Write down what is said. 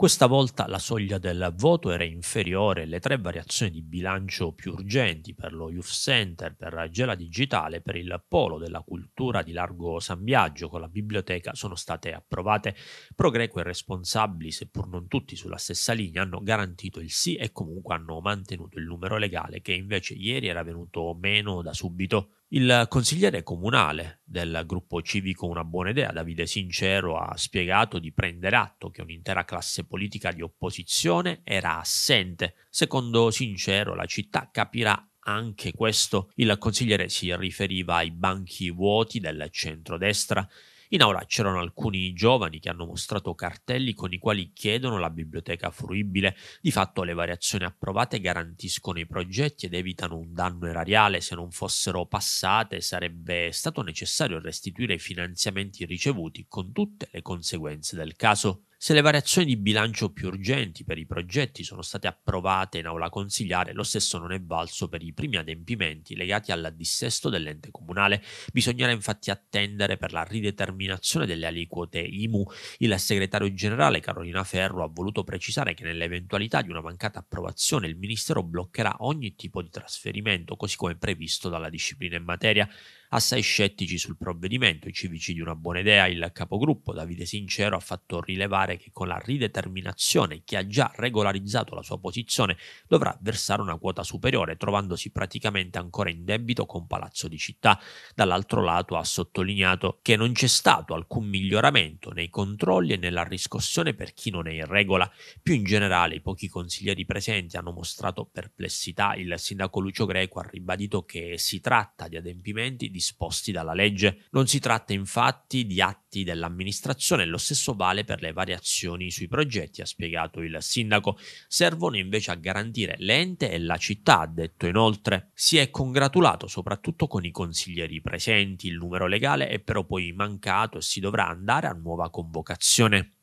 Questa volta la soglia del voto era inferiore le tre variazioni di bilancio più urgenti per lo Youth Center, per Gela Digitale, per il Polo della Cultura di Largo San Biagio con la biblioteca sono state approvate. Progreco e responsabili, seppur non tutti sulla stessa linea, hanno garantito il sì e comunque hanno mantenuto il numero legale che invece ieri era venuto meno da subito. Il consigliere comunale del gruppo civico Una buona idea, Davide Sincero, ha spiegato di prendere atto che un'intera classe politica di opposizione era assente. Secondo Sincero, la città capirà anche questo. Il consigliere si riferiva ai banchi vuoti del centrodestra in aula c'erano alcuni giovani che hanno mostrato cartelli con i quali chiedono la biblioteca fruibile. Di fatto le variazioni approvate garantiscono i progetti ed evitano un danno erariale. Se non fossero passate sarebbe stato necessario restituire i finanziamenti ricevuti con tutte le conseguenze del caso se le variazioni di bilancio più urgenti per i progetti sono state approvate in aula consigliare, lo stesso non è valso per i primi adempimenti legati al dissesto dell'ente comunale. Bisognerà infatti attendere per la rideterminazione delle aliquote IMU. Il segretario generale Carolina Ferro ha voluto precisare che nell'eventualità di una mancata approvazione il Ministero bloccherà ogni tipo di trasferimento, così come previsto dalla disciplina in materia assai scettici sul provvedimento. I civici di una buona idea, il capogruppo Davide Sincero ha fatto rilevare pare che con la rideterminazione chi ha già regolarizzato la sua posizione dovrà versare una quota superiore, trovandosi praticamente ancora in debito con Palazzo di Città. Dall'altro lato ha sottolineato che non c'è stato alcun miglioramento nei controlli e nella riscossione per chi non è in regola. Più in generale i pochi consiglieri presenti hanno mostrato perplessità. Il sindaco Lucio Greco ha ribadito che si tratta di adempimenti disposti dalla legge. Non si tratta infatti di atti dell'amministrazione, lo stesso vale per le varie variazioni sui progetti, ha spiegato il sindaco, servono invece a garantire l'ente e la città, ha detto inoltre. Si è congratulato soprattutto con i consiglieri presenti, il numero legale è però poi mancato e si dovrà andare a nuova convocazione.